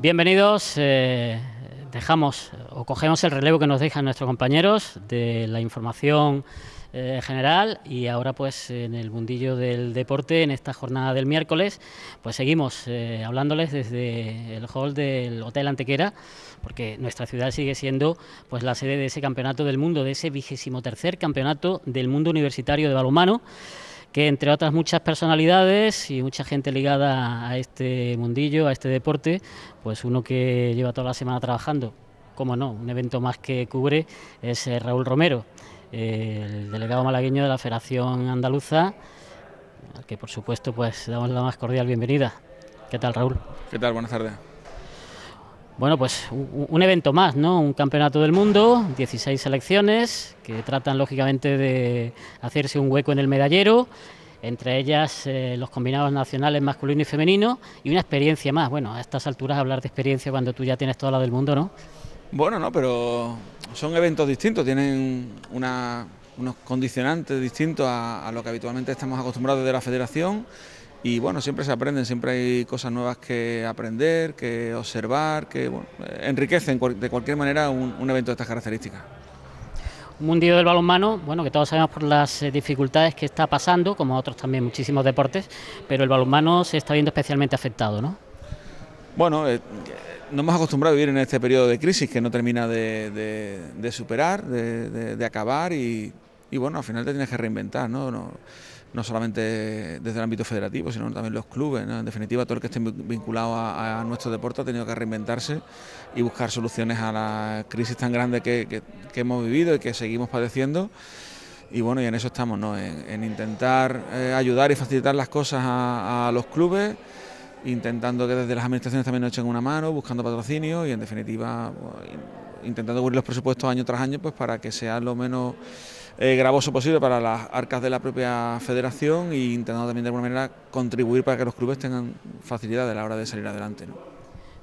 Bienvenidos. Eh, dejamos o cogemos el relevo que nos dejan nuestros compañeros de la información eh, general y ahora pues en el mundillo del deporte en esta jornada del miércoles pues seguimos eh, hablándoles desde el hall del Hotel Antequera porque nuestra ciudad sigue siendo pues la sede de ese campeonato del mundo de ese vigésimo tercer campeonato del mundo universitario de balonmano entre otras muchas personalidades y mucha gente ligada a este mundillo, a este deporte, pues uno que lleva toda la semana trabajando, como no, un evento más que cubre es eh, Raúl Romero, el delegado malagueño de la Federación Andaluza, al que por supuesto pues damos la más cordial bienvenida. ¿Qué tal Raúl? ¿Qué tal? Buenas tardes bueno, pues un, evento más, ¿no? Un campeonato del mundo, 16 selecciones que tratan lógicamente de hacerse un hueco en el medallero, entre ellas eh, los combinados nacionales masculino y femenino y una experiencia más. Bueno, a estas alturas hablar de experiencia cuando tú ya tienes toda la del mundo, ¿no? Bueno, no, pero son eventos distintos, tienen unos condicionantes distintos a, a lo que habitualmente estamos acostumbrados de la federación y bueno, siempre se aprenden, siempre hay cosas nuevas que aprender, que observar, que bueno, enriquecen de cualquier manera un, evento de estas características. Un mundillo del balonmano, bueno, que todos sabemos por las eh, dificultades que está pasando, como otros también muchísimos deportes, pero el balonmano se está viendo especialmente afectado, ¿no? Bueno, no eh, nos hemos acostumbrado a vivir en este periodo de crisis que no termina de, superar, de, acabar y, bueno, al final te tienes que reinventar, ¿no? no no solamente desde el ámbito federativo, sino también los clubes. En definitiva, todo el que esté vinculado a, nuestro deporte ha tenido que reinventarse y buscar soluciones a la crisis tan grande que, hemos vivido y que seguimos padeciendo. Y bueno, y en eso estamos, ¿no? en, intentar eh, ayudar y facilitar las cosas a, los clubes intentando que desde las administraciones también nos echen una mano, buscando patrocinio y en definitiva pues, intentando cubrir los presupuestos año tras año pues para que sea lo menos eh, gravoso posible para las arcas de la propia federación e intentando también de alguna manera contribuir para que los clubes tengan facilidad a la hora de salir adelante.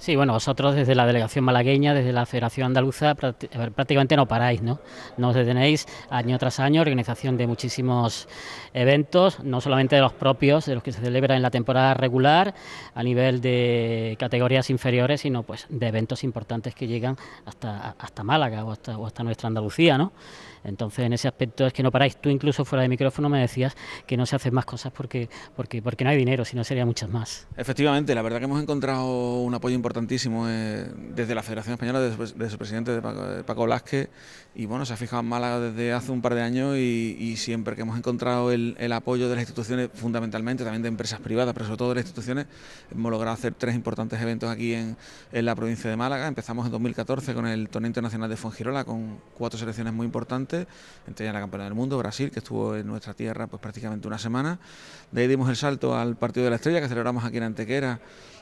Sí, bueno, vosotros desde la delegación malagueña, desde la Federación Andaluza, prácticamente no paráis, ¿no? No os detenéis año tras año, organización de muchísimos eventos, no solamente de los propios, de los que se celebran en la temporada regular, a nivel de categorías inferiores, sino pues de eventos importantes que llegan hasta, hasta Málaga o hasta, nuestra Andalucía, ¿no? Entonces, en ese aspecto es que no paráis. Tú incluso fuera de micrófono me decías que no se hacen más cosas porque, porque, porque no hay dinero, si no serían muchas más. Efectivamente, la verdad que hemos encontrado un apoyo importante importantísimo eh, desde la Federación Española, desde, su presidente, Paco, de y bueno, se ha fijado en Málaga desde hace un par de años y, siempre que hemos encontrado el, apoyo de las instituciones, fundamentalmente también de empresas privadas, pero sobre todo de las instituciones, hemos logrado hacer tres importantes eventos aquí en, la provincia de Málaga. Empezamos en 2014 con el Torneo Internacional de Fuengirola, con cuatro selecciones muy importantes, entre ellas la campeona del mundo, Brasil, que estuvo en nuestra tierra pues prácticamente una semana. De ahí dimos el salto al Partido de la Estrella, que celebramos aquí en Antequera,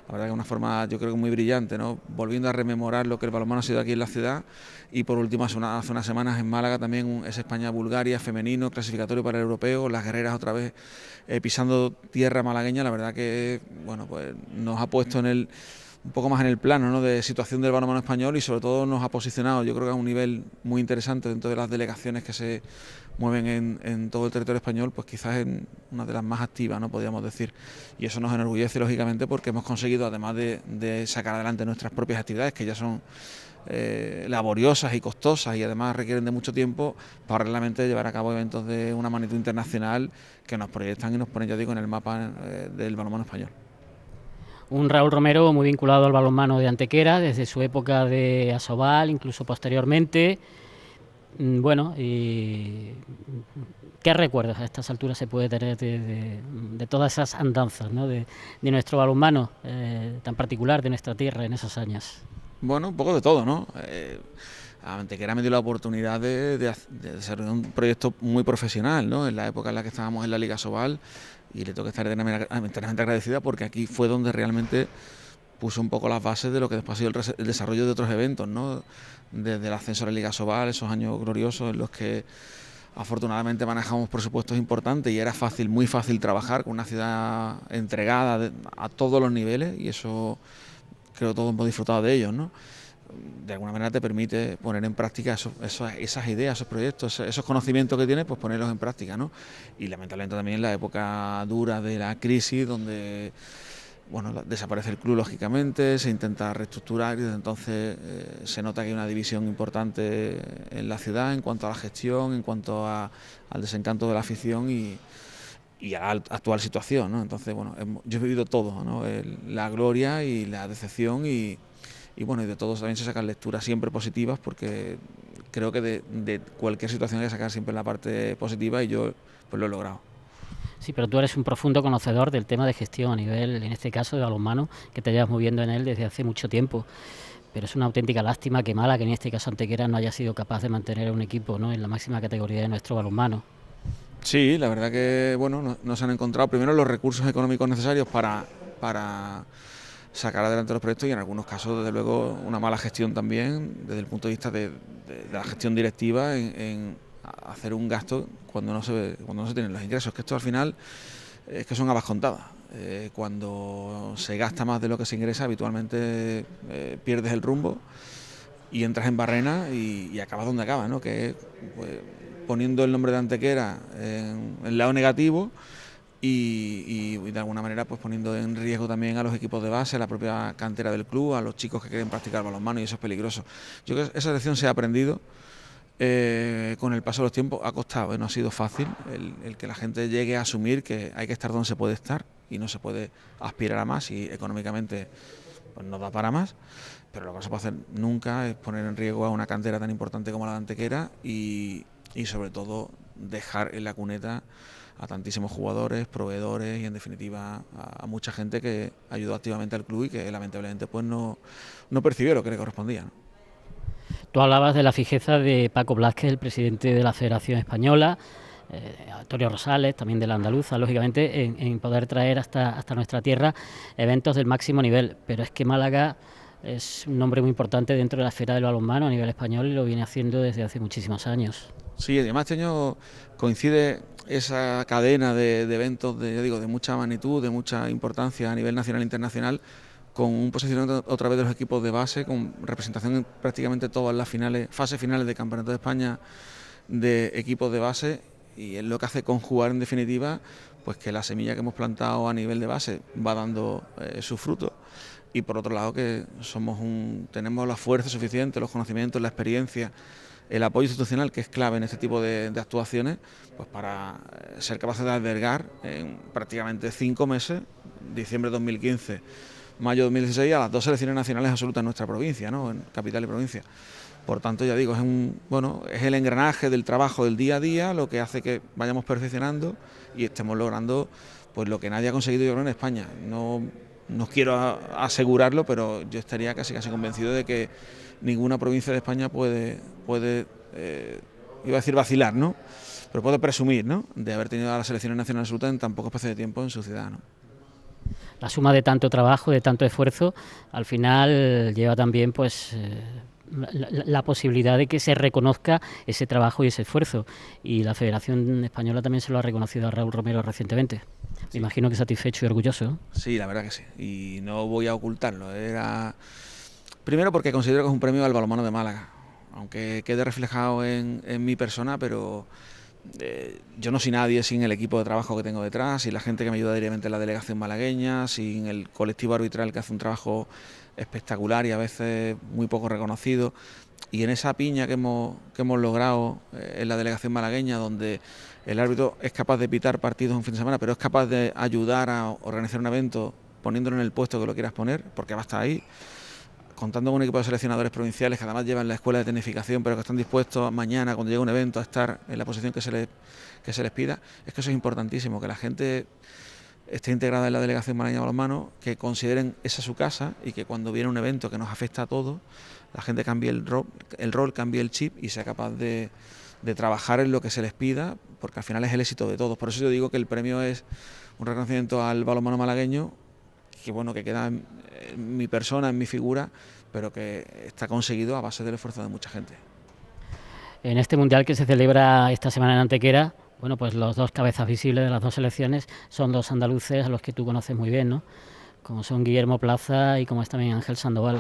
la verdad que una forma yo creo que muy brillante, ¿no? volviendo a rememorar lo que el balonmano ha sido aquí en la ciudad y por último hace, unas semanas en Málaga también es España-Bulgaria femenino, clasificatorio para el europeo, las guerreras otra vez eh, pisando tierra malagueña, la verdad que bueno pues nos ha puesto en el un poco más en el plano ¿no? de situación del balonmano español y sobre todo nos ha posicionado, yo creo que a un nivel muy interesante dentro de las delegaciones que se mueven en, todo el territorio español, pues quizás en una de las más activas, no podríamos decir. Y eso nos enorgullece, lógicamente, porque hemos conseguido, además de, sacar adelante nuestras propias actividades, que ya son eh, laboriosas y costosas y además requieren de mucho tiempo para pues realmente llevar a cabo eventos de una magnitud internacional que nos proyectan y nos ponen, ya digo, en el mapa eh, del balonmano español un Raúl Romero muy vinculado al balonmano de Antequera, desde su época de Asobal, incluso posteriormente. Mm, bueno, y ¿qué recuerdos a estas alturas se puede tener de, todas esas andanzas ¿no? de, nuestro balonmano eh, tan particular de nuestra tierra en esas años? Bueno, un poco de todo, ¿no? Eh, Antequera me dio la oportunidad de, de, desarrollar un proyecto muy profesional, ¿no? En la época en la que estábamos en la Liga Sobal y le tengo que estar eternamente agradecida porque aquí fue donde realmente puso un poco las bases de lo que después ha sido el, desarrollo de otros eventos, ¿no? Desde el ascenso a la Liga Sobal, esos años gloriosos en los que afortunadamente manejamos presupuestos importantes y era fácil, muy fácil trabajar con una ciudad entregada a todos los niveles y eso creo que todos hemos disfrutado de ellos, ¿no? de alguna manera te permite poner en práctica esas ideas, esos proyectos, esos, conocimientos que tienes, pues ponerlos en práctica, ¿no? Y lamentablemente también la época dura de la crisis, donde bueno, desaparece el club lógicamente, se intenta reestructurar y desde entonces eh, se nota que hay una división importante en la ciudad en cuanto a la gestión, en cuanto a, al desencanto de la afición y, a la actual situación, ¿no? Entonces, bueno, yo he vivido todo, ¿no? la gloria y la decepción y, y bueno, y de todos también se sacan lecturas siempre positivas porque creo que de, cualquier situación hay que sacar siempre la parte positiva y yo pues lo he logrado. Sí, pero tú eres un profundo conocedor del tema de gestión a nivel, en este caso, de balonmano, que te llevas moviendo en él desde hace mucho tiempo. Pero es una auténtica lástima qué Mala, que en este caso Antequera, no haya sido capaz de mantener un equipo ¿no? en la máxima categoría de nuestro balonmano. Sí, la verdad que bueno, no, no se han encontrado primero los recursos económicos necesarios para, para sacar adelante los proyectos y en algunos casos, desde luego, una mala gestión también desde el punto de vista de, la gestión directiva en, hacer un gasto cuando no, se, cuando no se tienen los ingresos, que esto al final eh, es que son habas contadas. Eh, cuando se gasta más de lo que se ingresa, habitualmente eh, pierdes el rumbo y entras en barrena y, acabas donde acaba ¿no? que pues, poniendo el nombre de Antequera en, en lado negativo y, de alguna manera pues poniendo en riesgo también a los equipos de base, a la propia cantera del club, a los chicos que quieren practicar balonmano y eso es peligroso. Yo creo que esa lección se ha aprendido eh, con el paso de los tiempos, ha costado, eh, no ha sido fácil el, que la gente llegue a asumir que hay que estar donde se puede estar y no se puede aspirar a más y económicamente pues no da para más, pero lo que no se puede hacer nunca es poner en riesgo a una cantera tan importante como la de Antequera y, y sobre todo dejar en la cuneta a tantísimos jugadores, proveedores y en definitiva a, mucha gente que ayudó activamente al club y que lamentablemente pues no, no percibió lo que le correspondía. Tú hablabas de la fijeza de Paco Blázquez, el presidente de la Federación Española, eh, Antonio Rosales, también de la Andaluza, lógicamente, en, poder traer hasta, hasta nuestra tierra eventos del máximo nivel. Pero es que Málaga es un nombre muy importante dentro de la esfera del balonmano a nivel español y lo viene haciendo desde hace muchísimos años. Sí, además este año coincide esa cadena de, eventos de, digo, de mucha magnitud, de mucha importancia a nivel nacional e internacional, con un posicionamiento otra vez de los equipos de base, con representación en prácticamente todas las finales, fases finales de Campeonato de España de equipos de base, y es lo que hace conjugar en definitiva, pues que la semilla que hemos plantado a nivel de base va dando eh, su fruto y por otro lado que somos un, tenemos la fuerza suficiente, los conocimientos, la experiencia, el apoyo institucional que es clave en este tipo de, actuaciones, pues para eh, ser capaces de albergar en prácticamente cinco meses, diciembre de 2015, mayo de 2016, a las dos selecciones nacionales absolutas en nuestra provincia, ¿no? en capital y provincia. Por tanto, ya digo, es, un, bueno, es el engranaje del trabajo del día a día lo que hace que vayamos perfeccionando y estemos logrando pues lo que nadie ha conseguido yo creo en España. No no quiero asegurarlo, pero yo estaría casi casi convencido de que ninguna provincia de España puede, puede eh, iba a decir vacilar, ¿no? Pero puede presumir, ¿no? De haber tenido a la selección nacional absoluta en tan poco espacio de tiempo en su ciudad, La suma de tanto trabajo, de tanto esfuerzo, al final lleva también, pues. Eh, la, posibilidad de que se reconozca ese trabajo y ese esfuerzo. Y la Federación Española también se lo ha reconocido a Raúl Romero recientemente imagino que satisfecho y orgulloso. Sí, la verdad que sí. Y no voy a ocultarlo. Era primero porque considero que es un premio al balonmano de Málaga, aunque quede reflejado en, mi persona, pero eh, yo no soy nadie sin el equipo de trabajo que tengo detrás, sin la gente que me ayuda diariamente en la delegación malagueña, sin el colectivo arbitral que hace un trabajo espectacular y a veces muy poco reconocido. Y en esa piña que hemos, que hemos logrado eh, en la delegación malagueña, donde el árbitro es capaz de pitar partidos un fin de semana, pero es capaz de ayudar a organizar un evento poniéndolo en el puesto que lo quieras poner, porque va estar ahí contando con un equipo de seleccionadores provinciales que además llevan la escuela de tenificación pero que están dispuestos mañana, cuando llegue un evento, a estar en la posición que se les, que se les pida, es que eso es importantísimo, que la gente esté integrada en la Delegación Malaña Balonmano, que consideren esa su casa y que cuando viene un evento que nos afecta a todos, la gente cambie el rol, cambie el chip y sea capaz de, trabajar en lo que se les pida, porque al final es el éxito de todos. Por eso yo digo que el premio es un reconocimiento al balonmano malagueño, que bueno, que queda en mi persona, en mi figura, pero que está conseguido a base del esfuerzo de mucha gente. En este mundial que se celebra esta semana en Antequera, bueno, pues los dos cabezas visibles de las dos selecciones son dos andaluces a los que tú conoces muy bien, ¿no? Como son Guillermo Plaza y como es también Ángel Sandoval.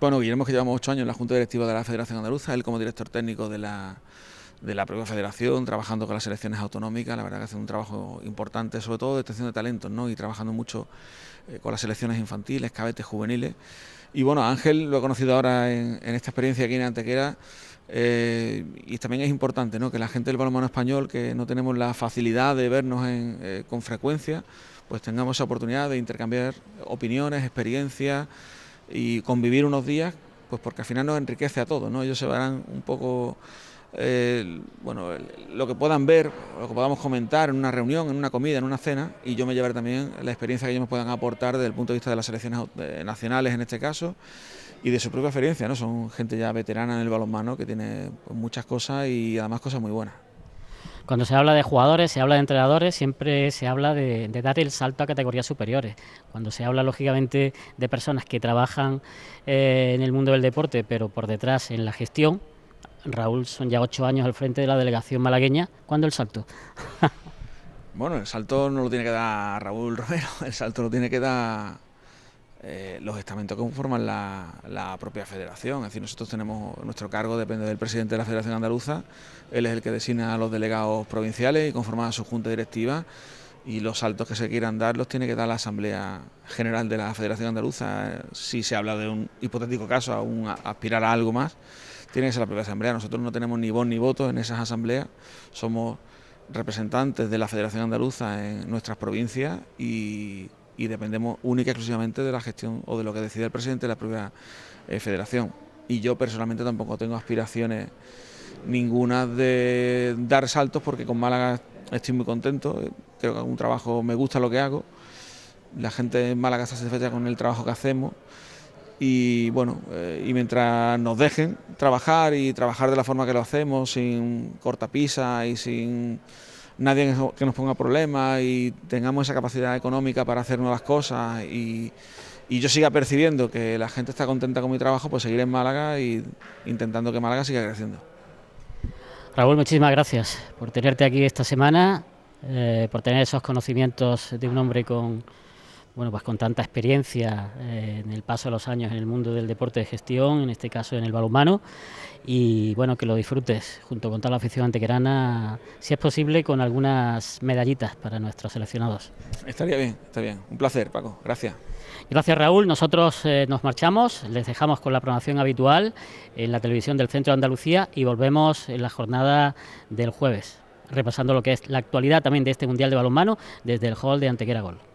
Bueno, Guillermo que llevamos ocho años en la Junta Directiva de la Federación Andaluza, él como director técnico de la de la propia federación, trabajando con las selecciones autonómicas, la verdad que hace un trabajo importante, sobre todo de detección de talentos, ¿no? Y trabajando mucho eh, con las selecciones infantiles, cabetes, juveniles. Y bueno, Ángel lo he conocido ahora en, esta experiencia aquí en Antequera. Eh, y también es importante ¿no? que la gente del balonmano español, que no tenemos la facilidad de vernos en, eh, con frecuencia, pues tengamos esa oportunidad de intercambiar opiniones, experiencias y convivir unos días, pues porque al final nos enriquece a todos. ¿no? Ellos se verán un poco bueno, lo que puedan ver, lo que podamos comentar en una reunión, en una comida, en una cena, y yo me llevaré también la experiencia que ellos me puedan aportar desde el punto de vista de las selecciones nacionales en este caso y de su propia experiencia, ¿no? Son gente ya veterana en el balonmano que tiene pues, muchas cosas y además cosas muy buenas. Cuando se habla de jugadores, se habla de entrenadores, siempre se habla de, dar el salto a categorías superiores. Cuando se habla, lógicamente, de personas que trabajan eh, en el mundo del deporte, pero por detrás en la gestión, Raúl son ya ocho años al frente de la delegación malagueña. ¿Cuándo el salto? bueno, el salto no lo tiene que dar Raúl Romero, el salto lo tiene que dar eh, los estamentos que conforman la, la, propia federación. Es decir, nosotros tenemos nuestro cargo, depende del presidente de la Federación Andaluza, él es el que designa a los delegados provinciales y conforma a su junta directiva y los saltos que se quieran dar los tiene que dar la Asamblea General de la Federación Andaluza. Si se habla de un hipotético caso, aún aspirar a algo más tiene que ser la propia asamblea. Nosotros no tenemos ni voz ni voto en esas asambleas, somos representantes de la Federación Andaluza en nuestras provincias y, dependemos única y exclusivamente de la gestión o de lo que decida el presidente de la propia eh, federación. Y yo personalmente tampoco tengo aspiraciones ninguna de dar saltos porque con Málaga estoy muy contento, creo que un trabajo, me gusta lo que hago, la gente en Málaga está satisfecha con el trabajo que hacemos y bueno, eh, y mientras nos dejen trabajar y trabajar de la forma que lo hacemos, sin cortapisa y sin nadie que nos ponga problemas y tengamos esa capacidad económica para hacer nuevas cosas y, yo siga percibiendo que la gente está contenta con mi trabajo, pues seguir en Málaga y intentando que Málaga siga creciendo. Raúl, muchísimas gracias por tenerte aquí esta semana, eh, por tener esos conocimientos de un hombre con bueno, pues con tanta experiencia eh, en el paso de los años en el mundo del deporte de gestión, en este caso en el balonmano, y bueno, que lo disfrutes junto con toda la afición antequerana, si es posible, con algunas medallitas para nuestros seleccionados. Estaría bien, está bien. Un placer, Paco. Gracias. Gracias Raúl, nosotros eh, nos marchamos, les dejamos con la programación habitual en la televisión del Centro de Andalucía y volvemos en la jornada del jueves, repasando lo que es la actualidad también de este Mundial de Balonmano desde el Hall de Antequera Gol.